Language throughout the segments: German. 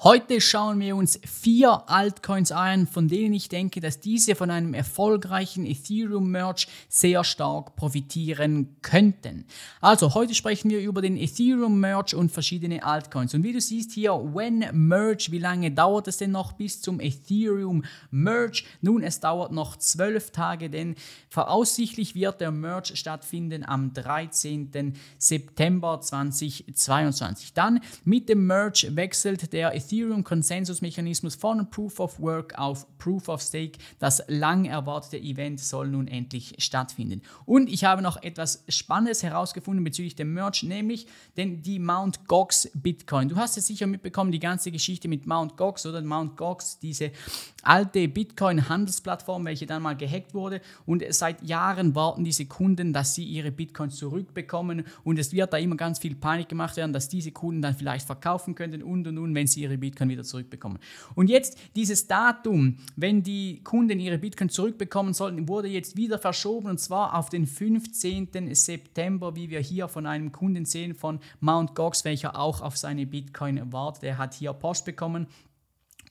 Heute schauen wir uns vier Altcoins an, von denen ich denke, dass diese von einem erfolgreichen Ethereum-Merge sehr stark profitieren könnten. Also, heute sprechen wir über den Ethereum-Merge und verschiedene Altcoins. Und wie du siehst hier, when Merge, wie lange dauert es denn noch bis zum Ethereum-Merge? Nun, es dauert noch zwölf Tage, denn voraussichtlich wird der Merge stattfinden am 13. September 2022. Dann mit dem Merge wechselt der Ethereum Ethereum Mechanismus von Proof of Work auf Proof of Stake. Das lang erwartete Event soll nun endlich stattfinden. Und ich habe noch etwas Spannendes herausgefunden bezüglich dem Merch, nämlich den, die Mount Gox Bitcoin. Du hast es sicher mitbekommen, die ganze Geschichte mit Mount Gox oder Mount Gox, diese alte Bitcoin-Handelsplattform, welche dann mal gehackt wurde. Und seit Jahren warten diese Kunden, dass sie ihre Bitcoins zurückbekommen. Und es wird da immer ganz viel Panik gemacht werden, dass diese Kunden dann vielleicht verkaufen könnten und und und, wenn sie ihre ihre Bitcoin wieder zurückbekommen. Und jetzt dieses Datum, wenn die Kunden ihre Bitcoin zurückbekommen sollten, wurde jetzt wieder verschoben und zwar auf den 15. September, wie wir hier von einem Kunden sehen, von Mount Gox, welcher auch auf seine Bitcoin wartet. Der hat hier Post bekommen.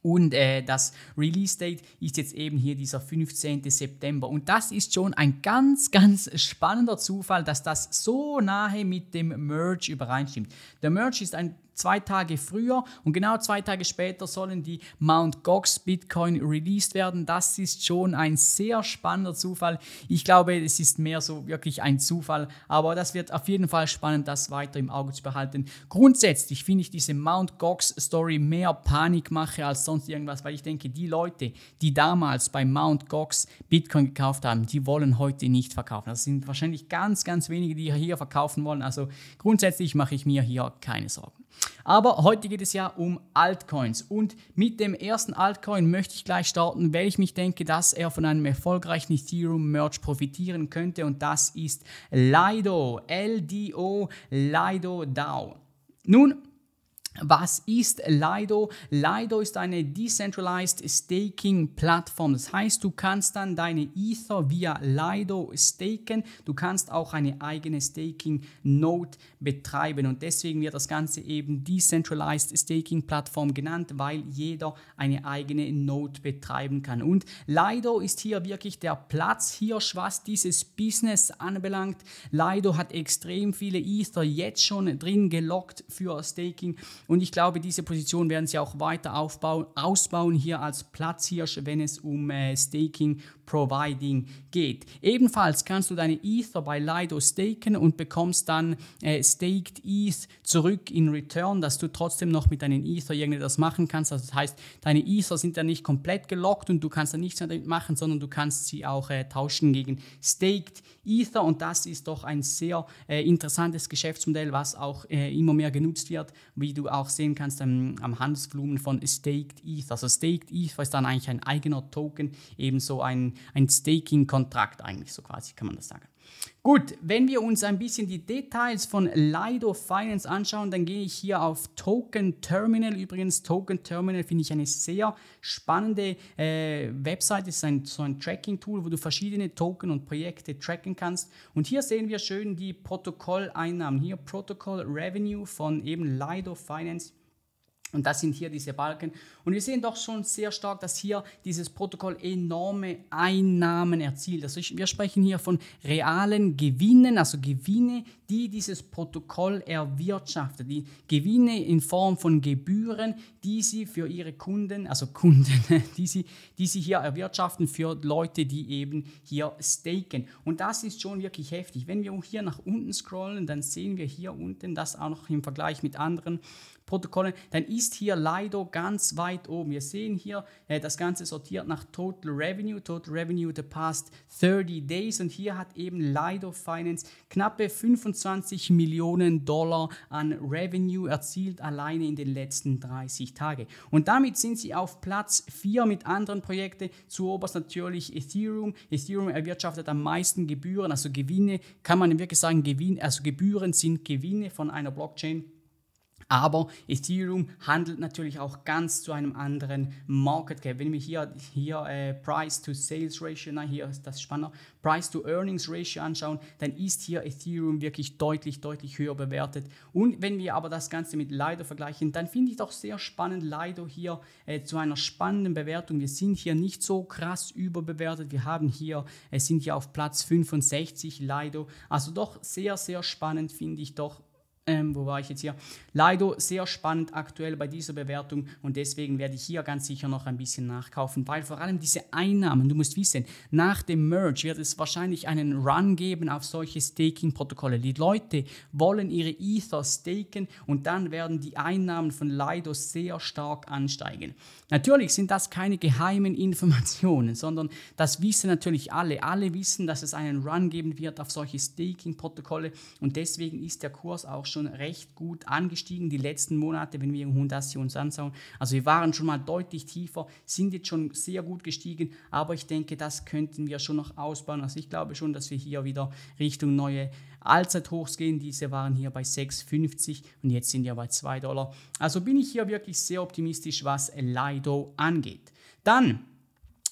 Und äh, das Release Date ist jetzt eben hier dieser 15. September. Und das ist schon ein ganz, ganz spannender Zufall, dass das so nahe mit dem Merge übereinstimmt. Der Merge ist ein zwei Tage früher und genau zwei Tage später sollen die Mount Gox Bitcoin released werden. Das ist schon ein sehr spannender Zufall. Ich glaube, es ist mehr so wirklich ein Zufall, aber das wird auf jeden Fall spannend, das weiter im Auge zu behalten. Grundsätzlich finde ich diese Mount Gox Story mehr Panikmache als sonst irgendwas, weil ich denke, die Leute, die damals bei Mount Gox Bitcoin gekauft haben, die wollen heute nicht verkaufen. Das sind wahrscheinlich ganz, ganz wenige, die hier verkaufen wollen. Also grundsätzlich mache ich mir hier keine Sorgen. Aber heute geht es ja um Altcoins. Und mit dem ersten Altcoin möchte ich gleich starten, weil ich mich denke, dass er von einem erfolgreichen ethereum merch profitieren könnte. Und das ist Lido, L-D-O, Lido DAO. Nun, was ist Lido? Lido ist eine Decentralized Staking Plattform. Das heißt, du kannst dann deine Ether via Lido staken. Du kannst auch eine eigene Staking Node betreiben. Und deswegen wird das Ganze eben Decentralized Staking Plattform genannt, weil jeder eine eigene Node betreiben kann. Und Lido ist hier wirklich der Platzhirsch, was dieses Business anbelangt. Lido hat extrem viele Ether jetzt schon drin gelockt für Staking und ich glaube, diese Position werden sie auch weiter aufbauen, ausbauen hier als Platzhirsch, wenn es um äh, Staking Providing geht. Ebenfalls kannst du deine Ether bei Lido staken und bekommst dann äh, Staked ETH zurück in Return, dass du trotzdem noch mit deinen Ether irgendetwas machen kannst. Also das heißt, deine Ether sind dann nicht komplett gelockt und du kannst dann nichts damit machen, sondern du kannst sie auch äh, tauschen gegen Staked Ether und das ist doch ein sehr äh, interessantes Geschäftsmodell, was auch äh, immer mehr genutzt wird, wie du auch sehen kannst am, ähm, am Handelsvolumen von Staked ETH. Also Staked ETH ist dann eigentlich ein eigener Token, ebenso ein, ein Staking-Kontrakt eigentlich so quasi, kann man das sagen. Gut, wenn wir uns ein bisschen die Details von Lido Finance anschauen, dann gehe ich hier auf Token Terminal. Übrigens, Token Terminal finde ich eine sehr spannende äh, Website. Es ist ein, so ein Tracking-Tool, wo du verschiedene Token und Projekte tracken kannst. Und hier sehen wir schön die Protokolleinnahmen. Hier Protokoll Revenue von eben Lido Finance. Und das sind hier diese Balken. Und wir sehen doch schon sehr stark, dass hier dieses Protokoll enorme Einnahmen erzielt. Also ich, wir sprechen hier von realen Gewinnen, also Gewinne, die dieses Protokoll erwirtschaftet. Die Gewinne in Form von Gebühren, die sie für ihre Kunden, also Kunden, die sie, die sie hier erwirtschaften für Leute, die eben hier staken. Und das ist schon wirklich heftig. Wenn wir hier nach unten scrollen, dann sehen wir hier unten das auch noch im Vergleich mit anderen Protokollen. Dann ist hier Lido ganz weit oben. Wir sehen hier äh, das Ganze sortiert nach Total Revenue, Total Revenue the past 30 days und hier hat eben Lido Finance knappe 25 Millionen Dollar an Revenue erzielt alleine in den letzten 30 Tagen. Und damit sind sie auf Platz 4 mit anderen Projekten, zuoberst natürlich Ethereum. Ethereum erwirtschaftet am meisten Gebühren, also Gewinne, kann man wirklich sagen, Gewinn, also Gebühren sind Gewinne von einer Blockchain aber Ethereum handelt natürlich auch ganz zu einem anderen Market Cap. Wenn wir hier, hier äh, Price to Sales Ratio, nein, hier ist das spannender, Price to Earnings Ratio anschauen, dann ist hier Ethereum wirklich deutlich, deutlich höher bewertet. Und wenn wir aber das Ganze mit Lido vergleichen, dann finde ich doch sehr spannend Lido hier äh, zu einer spannenden Bewertung. Wir sind hier nicht so krass überbewertet. Wir haben hier, äh, sind hier auf Platz 65 Lido. Also doch sehr, sehr spannend finde ich doch ähm, wo war ich jetzt hier? Lido, sehr spannend aktuell bei dieser Bewertung und deswegen werde ich hier ganz sicher noch ein bisschen nachkaufen, weil vor allem diese Einnahmen, du musst wissen, nach dem Merge wird es wahrscheinlich einen Run geben auf solche Staking-Protokolle. Die Leute wollen ihre Ether staken und dann werden die Einnahmen von Lido sehr stark ansteigen. Natürlich sind das keine geheimen Informationen, sondern das wissen natürlich alle. Alle wissen, dass es einen Run geben wird auf solche Staking-Protokolle und deswegen ist der Kurs auch schon schon recht gut angestiegen, die letzten Monate, wenn wir uns Hyundai uns anschauen. Also wir waren schon mal deutlich tiefer, sind jetzt schon sehr gut gestiegen, aber ich denke, das könnten wir schon noch ausbauen. Also ich glaube schon, dass wir hier wieder Richtung neue Allzeithochs gehen. Diese waren hier bei 6,50 und jetzt sind ja bei 2 Dollar. Also bin ich hier wirklich sehr optimistisch, was Lido angeht. Dann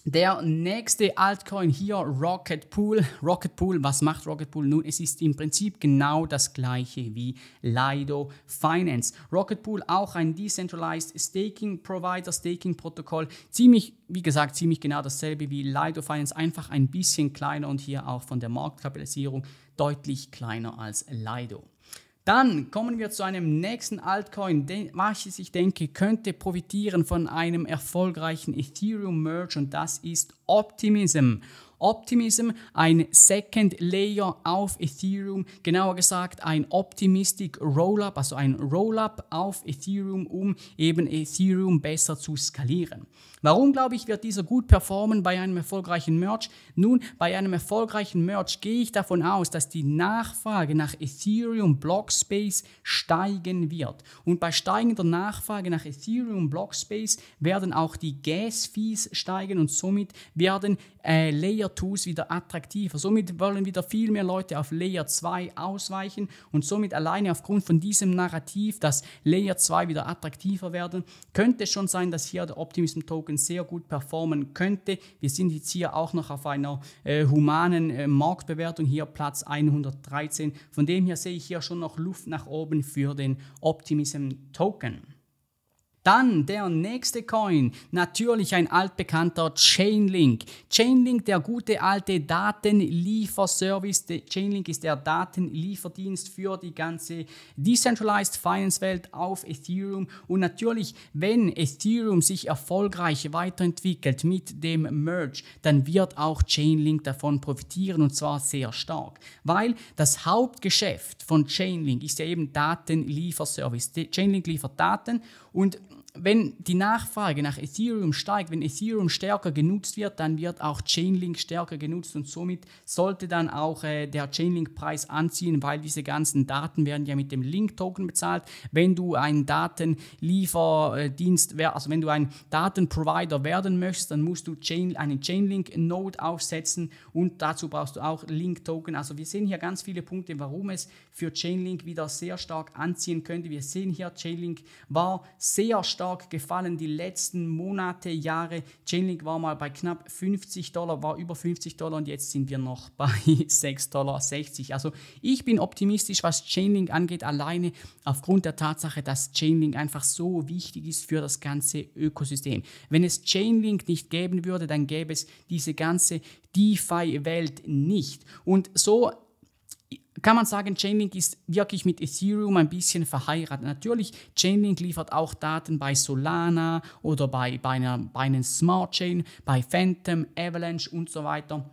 der nächste Altcoin hier, Rocket Pool. Rocket Pool, was macht Rocket Pool? Nun, es ist im Prinzip genau das gleiche wie Lido Finance. Rocket Pool, auch ein Decentralized Staking Provider, Staking Protokoll. Ziemlich, wie gesagt, ziemlich genau dasselbe wie Lido Finance, einfach ein bisschen kleiner und hier auch von der Marktkapitalisierung deutlich kleiner als Lido. Dann kommen wir zu einem nächsten Altcoin, den, was ich denke, könnte profitieren von einem erfolgreichen Ethereum-Merge und das ist Optimism. Optimism, ein Second Layer auf Ethereum, genauer gesagt ein Optimistic Rollup, also ein Rollup auf Ethereum, um eben Ethereum besser zu skalieren. Warum glaube ich, wird dieser gut performen bei einem erfolgreichen Merch? Nun, bei einem erfolgreichen Merch gehe ich davon aus, dass die Nachfrage nach Ethereum Blockspace steigen wird. Und bei steigender Nachfrage nach Ethereum Blockspace werden auch die Gas-Fees steigen und somit werden äh, Layer layer 2 wieder attraktiver. Somit wollen wieder viel mehr Leute auf Layer 2 ausweichen und somit alleine aufgrund von diesem Narrativ, dass Layer 2 wieder attraktiver werden, könnte es schon sein, dass hier der Optimism-Token sehr gut performen könnte. Wir sind jetzt hier auch noch auf einer äh, humanen äh, Marktbewertung, hier Platz 113. Von dem her sehe ich hier schon noch Luft nach oben für den Optimism-Token. Dann der nächste Coin, natürlich ein altbekannter Chainlink. Chainlink, der gute alte Datenlieferservice. Chainlink ist der Datenlieferdienst für die ganze Decentralized Finance Welt auf Ethereum. Und natürlich, wenn Ethereum sich erfolgreich weiterentwickelt mit dem Merge, dann wird auch Chainlink davon profitieren und zwar sehr stark, weil das Hauptgeschäft von Chainlink ist ja eben Datenlieferservice. Chainlink liefert Daten und wenn die Nachfrage nach Ethereum steigt, wenn Ethereum stärker genutzt wird, dann wird auch Chainlink stärker genutzt und somit sollte dann auch äh, der Chainlink-Preis anziehen, weil diese ganzen Daten werden ja mit dem Link-Token bezahlt. Wenn du ein Datenlieferdienst, also wenn du ein Datenprovider werden möchtest, dann musst du Chain, einen Chainlink-Node aufsetzen und dazu brauchst du auch Link-Token. Also wir sehen hier ganz viele Punkte, warum es für Chainlink wieder sehr stark anziehen könnte. Wir sehen hier, Chainlink war sehr stark stark gefallen die letzten Monate, Jahre. Chainlink war mal bei knapp 50 Dollar, war über 50 Dollar und jetzt sind wir noch bei 6,60 Dollar. Also ich bin optimistisch, was Chainlink angeht, alleine aufgrund der Tatsache, dass Chainlink einfach so wichtig ist für das ganze Ökosystem. Wenn es Chainlink nicht geben würde, dann gäbe es diese ganze DeFi-Welt nicht. Und so kann man sagen, Chainlink ist wirklich mit Ethereum ein bisschen verheiratet. Natürlich, Chainlink liefert auch Daten bei Solana oder bei, bei, einer, bei einer Smart Chain, bei Phantom, Avalanche und so weiter.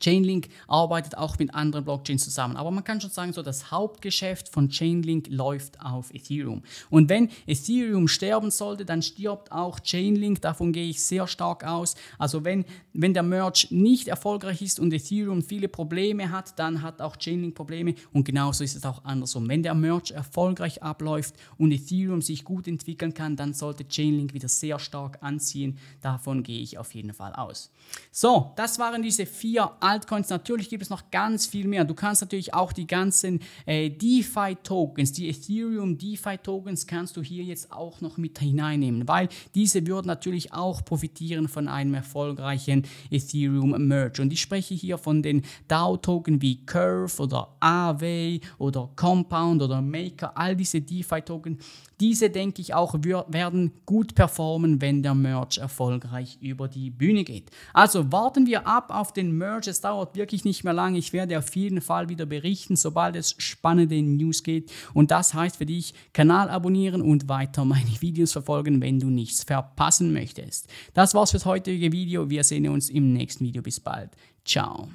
Chainlink arbeitet auch mit anderen Blockchains zusammen, aber man kann schon sagen, so das Hauptgeschäft von Chainlink läuft auf Ethereum. Und wenn Ethereum sterben sollte, dann stirbt auch Chainlink, davon gehe ich sehr stark aus. Also wenn, wenn der Merge nicht erfolgreich ist und Ethereum viele Probleme hat, dann hat auch Chainlink Probleme und genauso ist es auch andersrum. Wenn der Merge erfolgreich abläuft und Ethereum sich gut entwickeln kann, dann sollte Chainlink wieder sehr stark anziehen. Davon gehe ich auf jeden Fall aus. So, das waren diese vier Altcoins. Natürlich gibt es noch ganz viel mehr. Du kannst natürlich auch die ganzen äh, DeFi-Tokens, die Ethereum DeFi-Tokens kannst du hier jetzt auch noch mit hineinnehmen, weil diese würden natürlich auch profitieren von einem erfolgreichen ethereum merch Und ich spreche hier von den DAO-Token wie Curve oder Aave oder Compound oder Maker, all diese DeFi-Token. Diese, denke ich, auch werden gut performen, wenn der Merch erfolgreich über die Bühne geht. Also warten wir ab auf den Merge dauert wirklich nicht mehr lange. Ich werde auf jeden Fall wieder berichten, sobald es spannende News geht. Und das heißt für dich, Kanal abonnieren und weiter meine Videos verfolgen, wenn du nichts verpassen möchtest. Das war's für das heutige Video. Wir sehen uns im nächsten Video. Bis bald. Ciao.